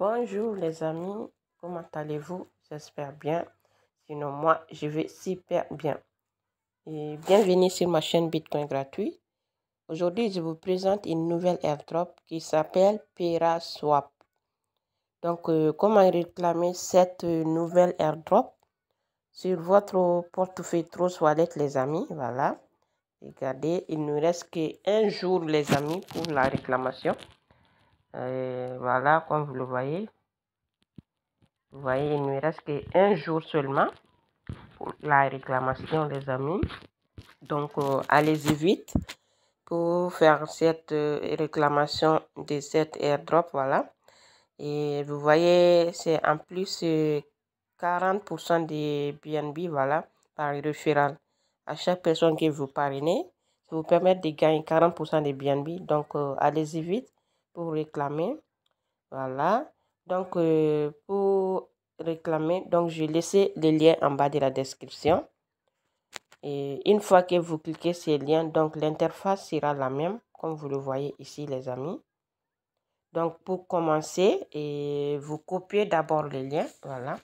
Bonjour les amis, comment allez-vous J'espère bien. Sinon moi, je vais super bien. Et bienvenue sur ma chaîne Bitcoin gratuit. Aujourd'hui, je vous présente une nouvelle airdrop qui s'appelle PeraSwap. Donc, euh, comment réclamer cette euh, nouvelle airdrop sur votre portefeuille Trust Wallet, les amis Voilà. Regardez, il ne reste qu'un jour, les amis, pour la réclamation. Euh, voilà, comme vous le voyez. Vous voyez, il ne me reste qu'un jour seulement pour la réclamation, les amis. Donc, euh, allez-y vite pour faire cette euh, réclamation de cette airdrop, voilà. Et vous voyez, c'est en plus 40% des BNB, voilà, par référent. À chaque personne qui vous parrainez, ça vous permet de gagner 40% des BNB. Donc, allez-y vite pour réclamer. Voilà. Donc, euh, pour réclamer, donc je laisser le lien en bas de la description. Et une fois que vous cliquez ces liens, donc l'interface sera la même, comme vous le voyez ici, les amis. Donc, pour commencer, et vous copiez d'abord le lien. Voilà.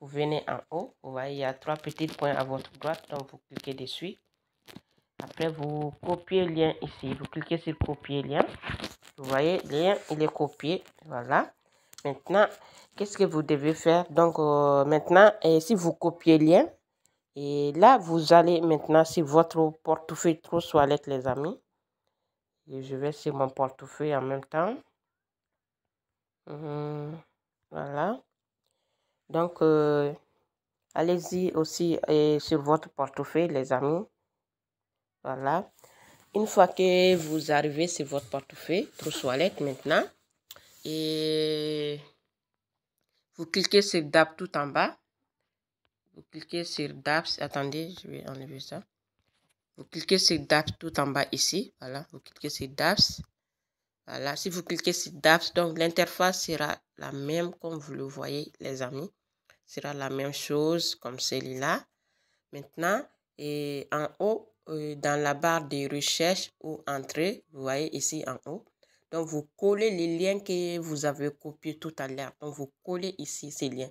Vous venez en haut. Vous voyez, il y a trois petits points à votre droite. Donc, vous cliquez dessus. Après, vous copiez le lien ici. Vous cliquez sur copier lien. Vous voyez, lien, il est copié. Voilà. Maintenant, qu'est-ce que vous devez faire Donc, euh, maintenant, et si vous copiez lien, et là, vous allez maintenant sur votre portefeuille trop Wallet, les amis. Et je vais sur mon portefeuille en même temps. Hum, voilà. Donc, euh, allez-y aussi et sur votre portefeuille, les amis. Voilà. Une fois que vous arrivez sur votre portefeuille, trousse toilette maintenant, et vous cliquez sur DAP tout en bas. Vous cliquez sur dap Attendez, je vais enlever ça. Vous cliquez sur dap tout en bas ici. Voilà, vous cliquez sur dap Voilà, si vous cliquez sur dap donc l'interface sera la même comme vous le voyez, les amis. Sera la même chose comme celle là Maintenant, et en haut, euh, dans la barre de recherche ou entrée, vous voyez ici en haut. Donc, vous collez les liens que vous avez copiés tout à l'heure. Donc, vous collez ici ces liens.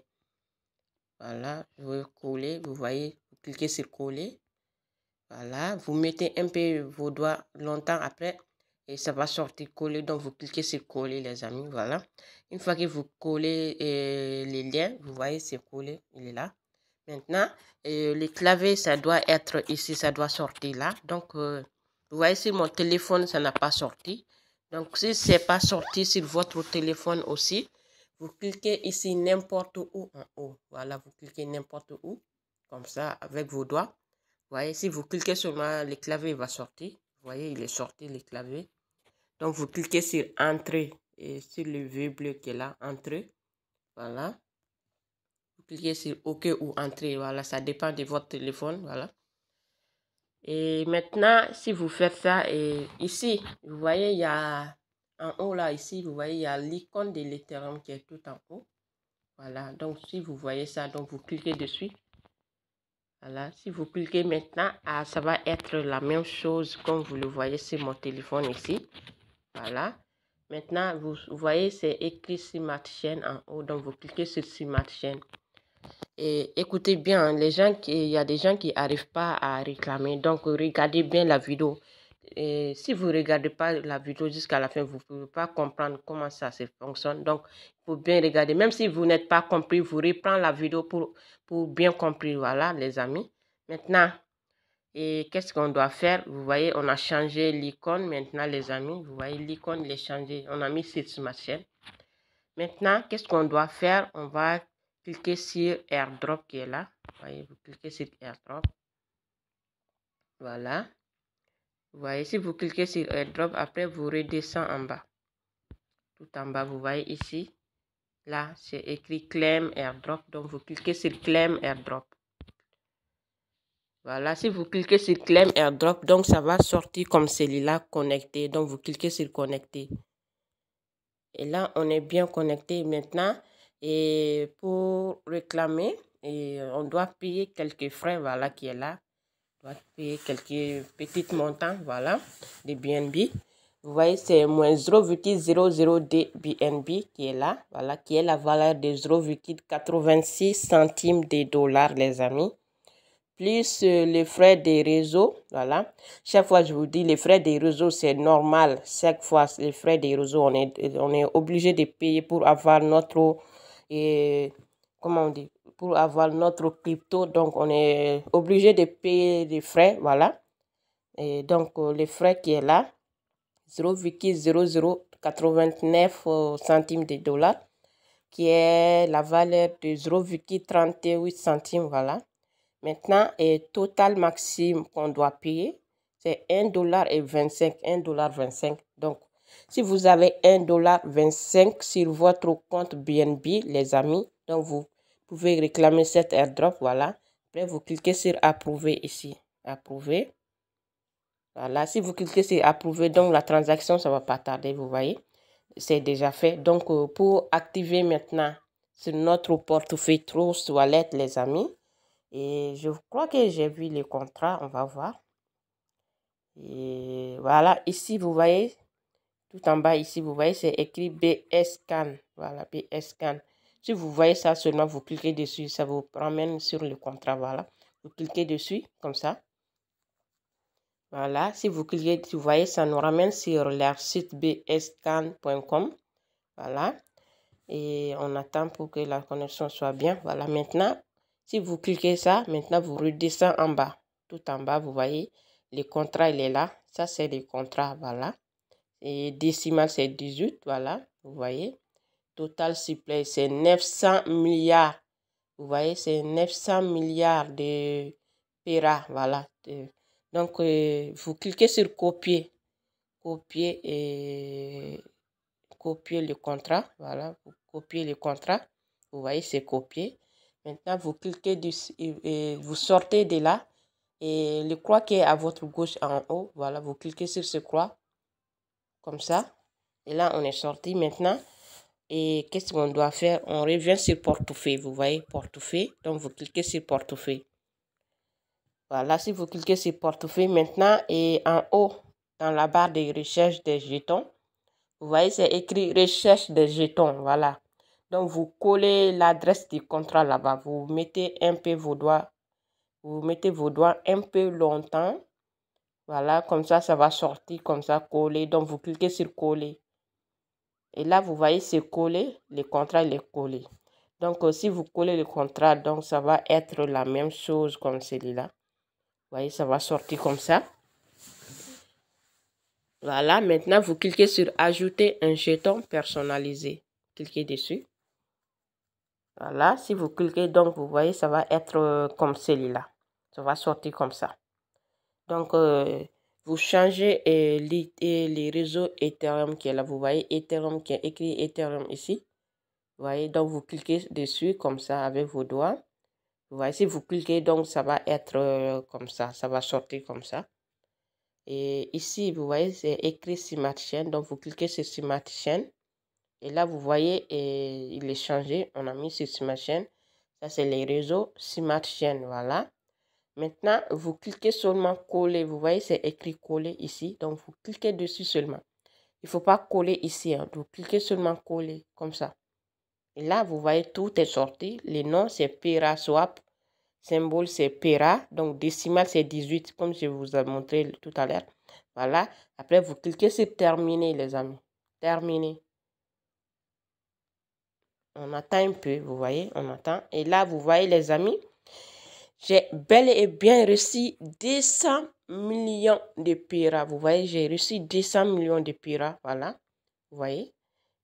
Voilà, vous collez, vous voyez, vous cliquez sur coller. Voilà, vous mettez un peu vos doigts longtemps après et ça va sortir coller. Donc, vous cliquez sur coller, les amis. Voilà. Une fois que vous collez euh, les liens, vous voyez, c'est collé, il est là. Maintenant, euh, les ça doit être ici, ça doit sortir là. Donc, euh, vous voyez, si mon téléphone, ça n'a pas sorti. Donc, si ce n'est pas sorti sur votre téléphone aussi, vous cliquez ici n'importe où en haut. Voilà, vous cliquez n'importe où, comme ça, avec vos doigts. Vous voyez, si vous cliquez seulement, le clavier va sortir. Vous voyez, il est sorti, le clavier. Donc, vous cliquez sur Entrée et sur le V » bleu qui est là, Entrée. Voilà cliquez sur OK ou Entrer Voilà, ça dépend de votre téléphone. Voilà. Et maintenant, si vous faites ça, et ici, vous voyez, il y a en haut là, ici, vous voyez, il y a l'icône de l'Ethereum qui est tout en haut. Voilà, donc si vous voyez ça, donc vous cliquez dessus. Voilà, si vous cliquez maintenant, ah, ça va être la même chose comme vous le voyez sur mon téléphone ici. Voilà. Maintenant, vous, voyez, c'est écrit ma chaîne en haut. Donc, vous cliquez sur Smart et écoutez bien, hein, les gens qui, il y a des gens qui arrivent pas à réclamer. Donc, regardez bien la vidéo. Et si vous regardez pas la vidéo jusqu'à la fin, vous pouvez pas comprendre comment ça se fonctionne. Donc, il faut bien regarder. Même si vous n'êtes pas compris, vous reprenez la vidéo pour, pour bien comprendre. Voilà, les amis. Maintenant, et qu'est-ce qu'on doit faire Vous voyez, on a changé l'icône maintenant, les amis. Vous voyez, l'icône, les changé On a mis cette machine Maintenant, qu'est-ce qu'on doit faire On va cliquez sur airdrop qui est là voyez vous cliquez sur airdrop voilà vous voyez si vous cliquez sur airdrop après vous redescendez en bas tout en bas vous voyez ici là c'est écrit claim airdrop donc vous cliquez sur claim airdrop voilà si vous cliquez sur claim airdrop donc ça va sortir comme celui-là connecté donc vous cliquez sur connecter et là on est bien connecté maintenant et pour réclamer, et on doit payer quelques frais, voilà, qui est là. On doit payer quelques petits montants, voilà, des BNB. Vous voyez, c'est moins 000 BNB qui est là, voilà, qui est la valeur de 0,86 centimes de dollars, les amis. Plus euh, les frais des réseaux, voilà. Chaque fois, je vous dis, les frais des réseaux, c'est normal. Chaque fois, les frais des réseaux, on est, on est obligé de payer pour avoir notre et comment on dit pour avoir notre crypto. Donc, on est obligé de payer des frais, voilà. Et donc, euh, les frais qui est là, 0,0089 euh, centimes de dollars, qui est la valeur de 0,38 centimes, voilà. Maintenant, et total maximum qu'on doit payer, c'est 1 dollar et 25, 1 dollar 25. Donc, si vous avez 1,25$ sur votre compte BNB, les amis, donc vous pouvez réclamer cet airdrop, voilà. Après, vous cliquez sur approuver ici. Approuver. Voilà, si vous cliquez sur approuver, donc la transaction, ça va pas tarder, vous voyez. C'est déjà fait. Donc, euh, pour activer maintenant sur notre portefeuille Trust Wallet, les amis. Et je crois que j'ai vu les contrats, on va voir. Et voilà, ici, vous voyez, tout en bas ici, vous voyez, c'est écrit BSCAN. Voilà, BSCAN. Si vous voyez ça seulement, vous cliquez dessus, ça vous ramène sur le contrat. Voilà, vous cliquez dessus comme ça. Voilà, si vous cliquez, vous voyez, ça nous ramène sur leur site bscan.com. Voilà, et on attend pour que la connexion soit bien. Voilà, maintenant, si vous cliquez ça, maintenant vous redescendez en bas. Tout en bas, vous voyez, le contrat, il est là. Ça, c'est le contrat, voilà. Et décimal, c'est 18, voilà, vous voyez. Total supply, c'est 900 milliards. Vous voyez, c'est 900 milliards de PERA, voilà. Donc, euh, vous cliquez sur copier. Copier et copier le contrat, voilà. Vous copiez le contrat. Vous voyez, c'est copier. Maintenant, vous cliquez du, et vous sortez de là. Et le croix qui est à votre gauche en haut, voilà, vous cliquez sur ce croix comme ça. Et là, on est sorti maintenant. Et qu'est-ce qu'on doit faire On revient sur portefeuille, vous voyez, portefeuille. Donc, vous cliquez sur portefeuille. Voilà, si vous cliquez sur portefeuille maintenant, et en haut, dans la barre de recherche des jetons, vous voyez, c'est écrit recherche des jetons, voilà. Donc, vous collez l'adresse du contrat là-bas. Vous mettez un peu vos doigts, vous mettez vos doigts un peu longtemps voilà, comme ça, ça va sortir comme ça, coller Donc, vous cliquez sur coller. Et là, vous voyez, c'est collé. Le contrat, il est collé. Donc, euh, si vous collez le contrat, donc ça va être la même chose comme celui-là. Vous voyez, ça va sortir comme ça. Voilà, maintenant, vous cliquez sur « Ajouter un jeton personnalisé ». Cliquez dessus. Voilà, si vous cliquez, donc, vous voyez, ça va être euh, comme celui-là. Ça va sortir comme ça. Donc, euh, vous changez les, réseaux Ethereum qui est là. Vous voyez Ethereum qui est écrit Ethereum ici. Vous voyez, donc vous cliquez dessus comme ça avec vos doigts. Vous voyez, si vous cliquez, donc ça va être euh, comme ça. Ça va sortir comme ça. Et ici, vous voyez, c'est écrit Smart Donc, vous cliquez sur Smart Et là, vous voyez, il est changé. On a mis sur Ça, c'est les réseaux Smart Voilà. Maintenant, vous cliquez seulement coller. Vous voyez, c'est écrit coller ici. Donc, vous cliquez dessus seulement. Il ne faut pas coller ici. Hein. Vous cliquez seulement coller, comme ça. Et là, vous voyez, tout est sorti. Les noms, c'est Pera Swap. Symbole, c'est Pera. Donc, décimal, c'est 18, comme je vous ai montré tout à l'heure. Voilà. Après, vous cliquez sur terminer, les amis. Terminer. On attend un peu, vous voyez, on attend. Et là, vous voyez, les amis, j'ai bel et bien reçu 200 millions de PIRA. Vous voyez, j'ai reçu 200 millions de PIRA. Voilà. Vous voyez.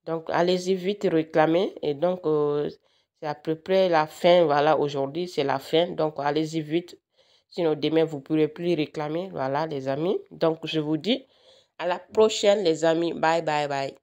Donc, allez-y vite réclamer. Et donc, euh, c'est à peu près la fin. Voilà, aujourd'hui, c'est la fin. Donc, allez-y vite. Sinon, demain, vous ne pourrez plus réclamer. Voilà, les amis. Donc, je vous dis à la prochaine, les amis. Bye, bye, bye.